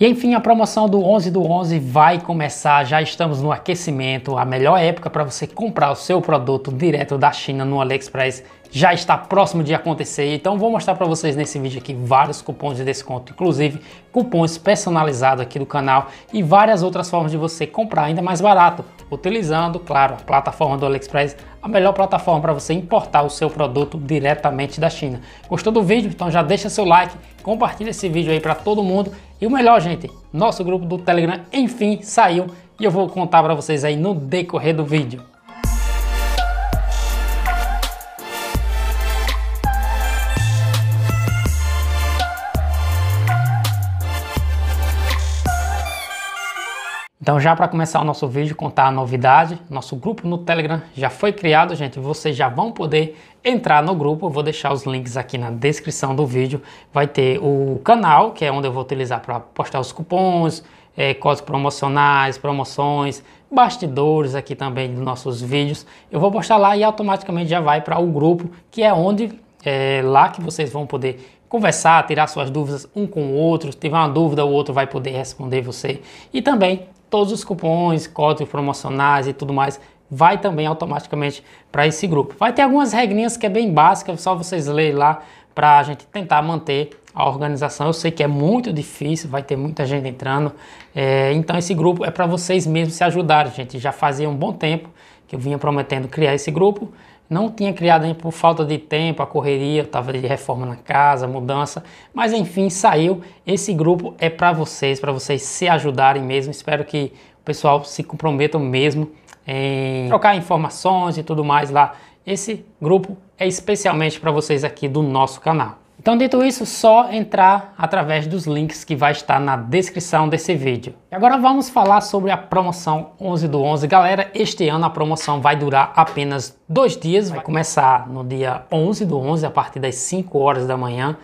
E enfim, a promoção do 11 do 11 vai começar, já estamos no aquecimento, a melhor época para você comprar o seu produto direto da China no AliExpress já está próximo de acontecer, então vou mostrar para vocês nesse vídeo aqui vários cupons de desconto, inclusive cupons personalizados aqui do canal e várias outras formas de você comprar ainda mais barato, utilizando, claro, a plataforma do AliExpress, a melhor plataforma para você importar o seu produto diretamente da China. Gostou do vídeo? Então já deixa seu like, compartilha esse vídeo aí para todo mundo e o melhor, gente, nosso grupo do Telegram enfim saiu e eu vou contar para vocês aí no decorrer do vídeo. Então, já para começar o nosso vídeo, contar a novidade, nosso grupo no Telegram já foi criado, gente. Vocês já vão poder entrar no grupo. Eu vou deixar os links aqui na descrição do vídeo. Vai ter o canal, que é onde eu vou utilizar para postar os cupons, é, códigos promocionais, promoções, bastidores aqui também dos nossos vídeos. Eu vou postar lá e automaticamente já vai para o grupo, que é onde é lá que vocês vão poder conversar, tirar suas dúvidas um com o outro. Se tiver uma dúvida, o outro vai poder responder você. E também todos os cupons, códigos promocionais e tudo mais vai também automaticamente para esse grupo. Vai ter algumas regrinhas que é bem básica, só vocês lerem lá para a gente tentar manter a organização. Eu sei que é muito difícil, vai ter muita gente entrando, é, então esse grupo é para vocês mesmos se ajudarem, gente. Já fazia um bom tempo que eu vinha prometendo criar esse grupo não tinha criado ainda por falta de tempo, a correria, estava de reforma na casa, mudança, mas enfim, saiu. Esse grupo é para vocês, para vocês se ajudarem mesmo. Espero que o pessoal se comprometam mesmo em trocar informações e tudo mais lá. Esse grupo é especialmente para vocês aqui do nosso canal. Então, dito isso, só entrar através dos links que vai estar na descrição desse vídeo. E agora vamos falar sobre a promoção 11 do 11. Galera, este ano a promoção vai durar apenas dois dias. Vai começar no dia 11 do 11, a partir das 5 horas da manhã,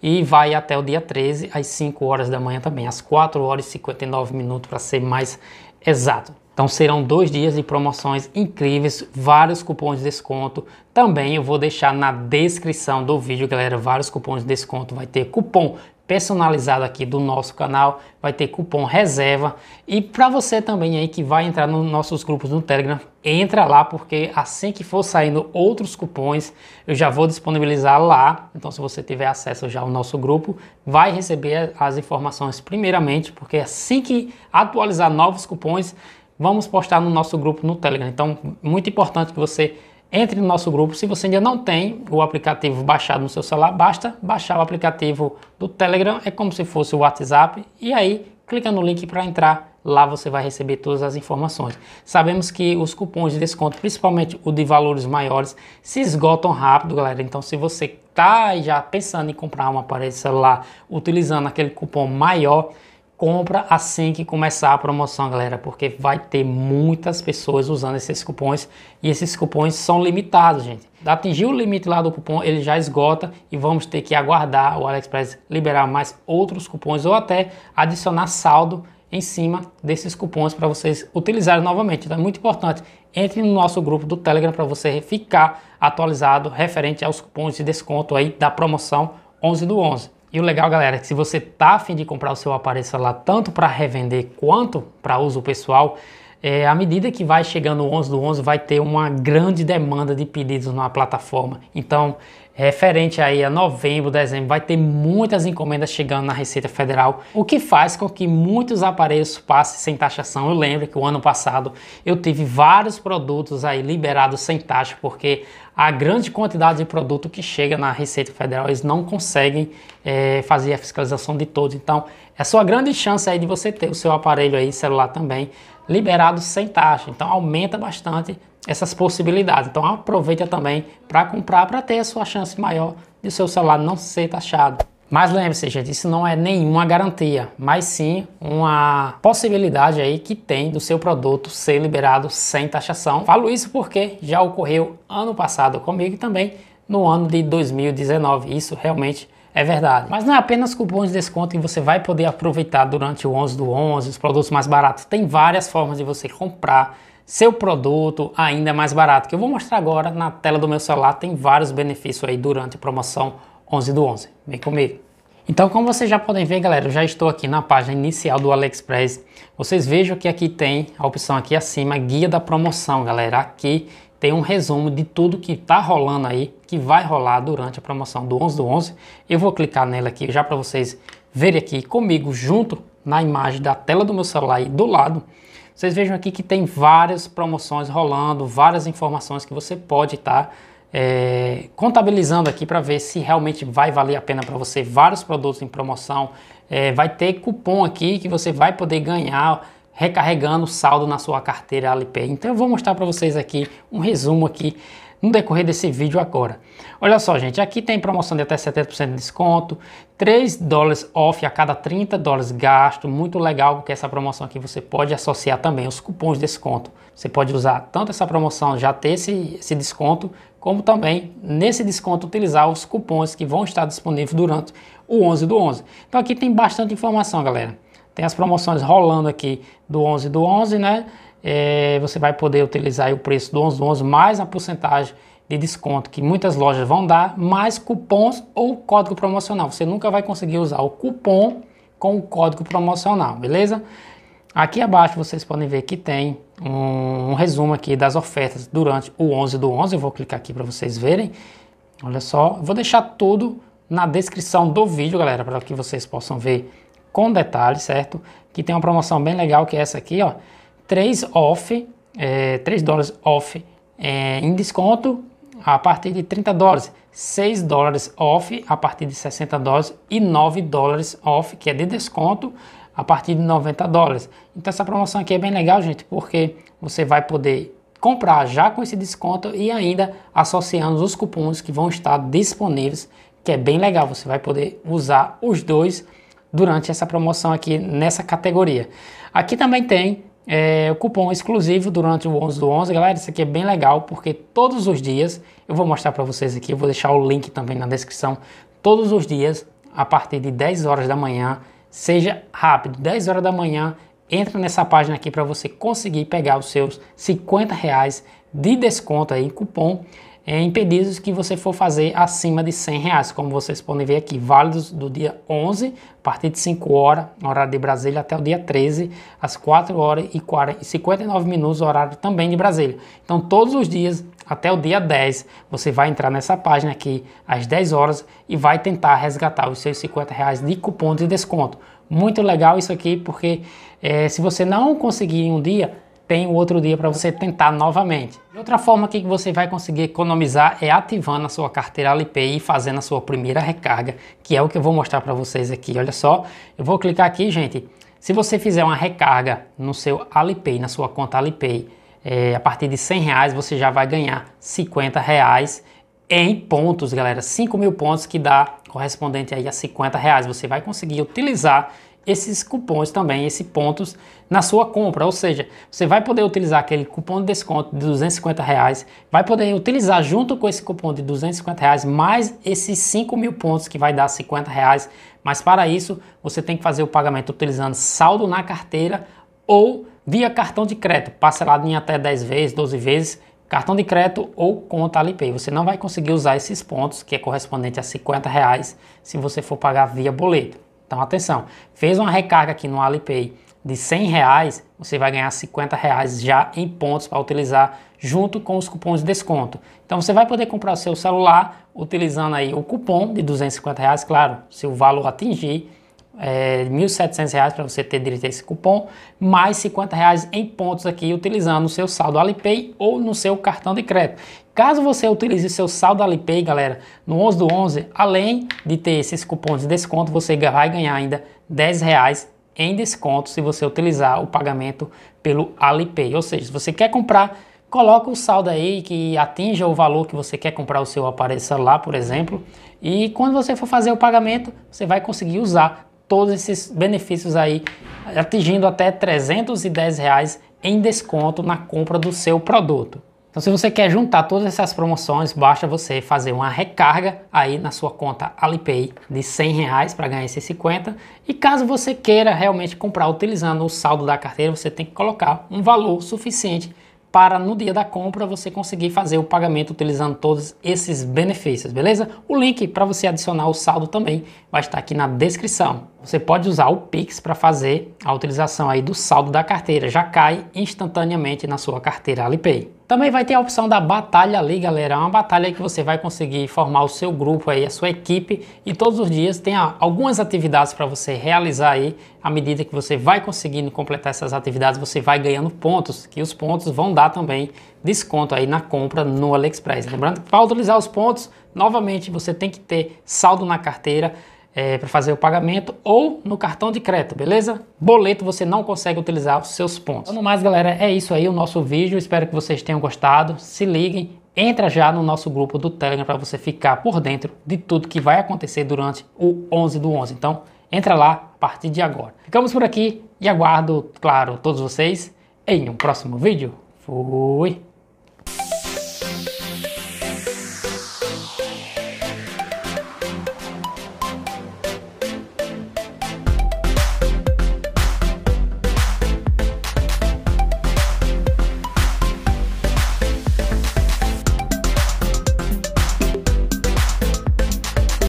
e vai até o dia 13, às 5 horas da manhã também, às 4 horas e 59 minutos, para ser mais exato. Então serão dois dias de promoções incríveis, vários cupons de desconto. Também eu vou deixar na descrição do vídeo, galera, vários cupons de desconto. Vai ter cupom personalizado aqui do nosso canal, vai ter cupom reserva e para você também aí que vai entrar nos nossos grupos no Telegram, entra lá porque assim que for saindo outros cupons, eu já vou disponibilizar lá. Então se você tiver acesso já ao nosso grupo, vai receber as informações primeiramente, porque assim que atualizar novos cupons, vamos postar no nosso grupo no Telegram. Então, muito importante que você entre no nosso grupo. Se você ainda não tem o aplicativo baixado no seu celular, basta baixar o aplicativo do Telegram, é como se fosse o WhatsApp, e aí clica no link para entrar. Lá você vai receber todas as informações. Sabemos que os cupons de desconto, principalmente o de valores maiores, se esgotam rápido, galera. Então, se você está já pensando em comprar um aparelho celular utilizando aquele cupom maior, compra assim que começar a promoção, galera, porque vai ter muitas pessoas usando esses cupons e esses cupons são limitados, gente. Atingir o limite lá do cupom, ele já esgota e vamos ter que aguardar o AliExpress liberar mais outros cupons ou até adicionar saldo em cima desses cupons para vocês utilizarem novamente. Então é muito importante. Entre no nosso grupo do Telegram para você ficar atualizado referente aos cupons de desconto aí da promoção 11 do 11. E o legal, galera, é que se você tá afim de comprar o seu aparelho celular tanto para revender quanto para uso pessoal, é, à medida que vai chegando o 11 do 11, vai ter uma grande demanda de pedidos na plataforma. Então, referente aí a novembro, dezembro, vai ter muitas encomendas chegando na Receita Federal, o que faz com que muitos aparelhos passem sem taxação. Eu lembro que o ano passado eu tive vários produtos aí liberados sem taxa, porque a grande quantidade de produto que chega na Receita Federal, eles não conseguem é, fazer a fiscalização de todos. Então, é sua grande chance aí de você ter o seu aparelho aí, celular também, liberado sem taxa. Então aumenta bastante essas possibilidades. Então aproveita também para comprar para ter a sua chance maior de seu celular não ser taxado. Mas lembre-se, gente, isso não é nenhuma garantia, mas sim uma possibilidade aí que tem do seu produto ser liberado sem taxação. Falo isso porque já ocorreu ano passado comigo e também no ano de 2019. Isso realmente é verdade. Mas não é apenas cupons de desconto que você vai poder aproveitar durante o 11 do 11, os produtos mais baratos. Tem várias formas de você comprar seu produto ainda mais barato, que eu vou mostrar agora na tela do meu celular. Tem vários benefícios aí durante a promoção 11 do 11. Vem comigo. Então, como vocês já podem ver, galera, eu já estou aqui na página inicial do AliExpress. Vocês vejam que aqui tem a opção aqui acima, guia da promoção, galera. Aqui tem um resumo de tudo que está rolando aí, que vai rolar durante a promoção do 11 do 11. Eu vou clicar nela aqui já para vocês verem aqui comigo junto na imagem da tela do meu celular aí do lado. Vocês vejam aqui que tem várias promoções rolando, várias informações que você pode estar tá, é, contabilizando aqui para ver se realmente vai valer a pena para você. Vários produtos em promoção, é, vai ter cupom aqui que você vai poder ganhar recarregando o saldo na sua carteira Alipay. Então eu vou mostrar para vocês aqui um resumo aqui no decorrer desse vídeo agora. Olha só, gente, aqui tem promoção de até 70% de desconto, 3 dólares off a cada 30 dólares gasto, muito legal, porque essa promoção aqui você pode associar também os cupons de desconto. Você pode usar tanto essa promoção, já ter esse, esse desconto, como também nesse desconto utilizar os cupons que vão estar disponíveis durante o 11 do 11. Então aqui tem bastante informação, galera. Tem as promoções rolando aqui do 11 do 11, né? É, você vai poder utilizar o preço do 11 do 11 mais a porcentagem de desconto que muitas lojas vão dar, mais cupons ou código promocional. Você nunca vai conseguir usar o cupom com o código promocional, beleza? Aqui abaixo vocês podem ver que tem um resumo aqui das ofertas durante o 11 do 11. Eu vou clicar aqui para vocês verem. Olha só, vou deixar tudo na descrição do vídeo, galera, para que vocês possam ver com detalhes, certo? Que tem uma promoção bem legal que é essa aqui, ó. 3 off, é, 3 dólares off é, em desconto a partir de 30 dólares, 6 dólares off a partir de 60 dólares e 9 dólares off, que é de desconto, a partir de 90 dólares. Então essa promoção aqui é bem legal, gente, porque você vai poder comprar já com esse desconto e ainda associando os cupons que vão estar disponíveis, que é bem legal, você vai poder usar os dois durante essa promoção aqui nessa categoria. Aqui também tem é, cupom exclusivo durante o 11 do 11, galera, isso aqui é bem legal porque todos os dias, eu vou mostrar para vocês aqui, vou deixar o link também na descrição, todos os dias, a partir de 10 horas da manhã, seja rápido, 10 horas da manhã, entra nessa página aqui para você conseguir pegar os seus 50 reais de desconto aí, cupom em é, pedidos que você for fazer acima de 100 reais, como vocês podem ver aqui, válidos do dia 11, a partir de 5 horas, horário de Brasília, até o dia 13, às 4 horas e 59 minutos, horário também de Brasília. Então, todos os dias, até o dia 10, você vai entrar nessa página aqui, às 10 horas, e vai tentar resgatar os seus 50 reais de cupom de desconto. Muito legal isso aqui, porque é, se você não conseguir em um dia, tem o outro dia para você tentar novamente. Outra forma que você vai conseguir economizar é ativando a sua carteira Alipay e fazendo a sua primeira recarga, que é o que eu vou mostrar para vocês aqui. Olha só, eu vou clicar aqui, gente. Se você fizer uma recarga no seu Alipay, na sua conta Alipay, é, a partir de 100 reais você já vai ganhar 50 reais em pontos, galera. 5 mil pontos que dá correspondente aí a 50 reais. Você vai conseguir utilizar esses cupons também, esses pontos na sua compra, ou seja, você vai poder utilizar aquele cupom de desconto de 250 reais, vai poder utilizar junto com esse cupom de 250 reais mais esses 5 mil pontos que vai dar 50 reais, mas para isso você tem que fazer o pagamento utilizando saldo na carteira ou via cartão de crédito, parcelado em até 10 vezes, 12 vezes, cartão de crédito ou conta Alipay. Você não vai conseguir usar esses pontos, que é correspondente a 50 reais, se você for pagar via boleto. Então, atenção, fez uma recarga aqui no Alipay de 100 reais, você vai ganhar 50 reais já em pontos para utilizar junto com os cupons de desconto. Então você vai poder comprar o seu celular utilizando aí o cupom de 250 reais, claro, se o valor atingir é, R$ 1.700 para você ter direito a esse cupom, mais R$ 50,00 em pontos aqui utilizando o seu saldo Alipay ou no seu cartão de crédito. Caso você utilize seu saldo Alipay, galera, no 11 do 11, além de ter esses cupons de desconto, você vai ganhar ainda R$ 10,00 em desconto se você utilizar o pagamento pelo Alipay. Ou seja, se você quer comprar, coloca o saldo aí que atinja o valor que você quer comprar o seu aparelho celular, por exemplo, e quando você for fazer o pagamento, você vai conseguir usar todos esses benefícios aí, atingindo até 310 reais em desconto na compra do seu produto. Então, se você quer juntar todas essas promoções, basta você fazer uma recarga aí na sua conta Alipay de 100 reais para ganhar esses 50. E caso você queira realmente comprar utilizando o saldo da carteira, você tem que colocar um valor suficiente para no dia da compra você conseguir fazer o pagamento utilizando todos esses benefícios, beleza? O link para você adicionar o saldo também vai estar aqui na descrição você pode usar o Pix para fazer a utilização aí do saldo da carteira, já cai instantaneamente na sua carteira Alipay. Também vai ter a opção da batalha ali, galera, é uma batalha que você vai conseguir formar o seu grupo aí, a sua equipe e todos os dias tem algumas atividades para você realizar aí. À medida que você vai conseguindo completar essas atividades, você vai ganhando pontos, que os pontos vão dar também desconto aí na compra no AliExpress. Lembrando que para utilizar os pontos, novamente você tem que ter saldo na carteira é, para fazer o pagamento ou no cartão de crédito, beleza? Boleto você não consegue utilizar os seus pontos. Então, no mais, galera, é isso aí o nosso vídeo. Espero que vocês tenham gostado. Se liguem, entra já no nosso grupo do Telegram para você ficar por dentro de tudo que vai acontecer durante o 11 do 11. Então, entra lá a partir de agora. Ficamos por aqui e aguardo, claro, todos vocês em um próximo vídeo. Fui!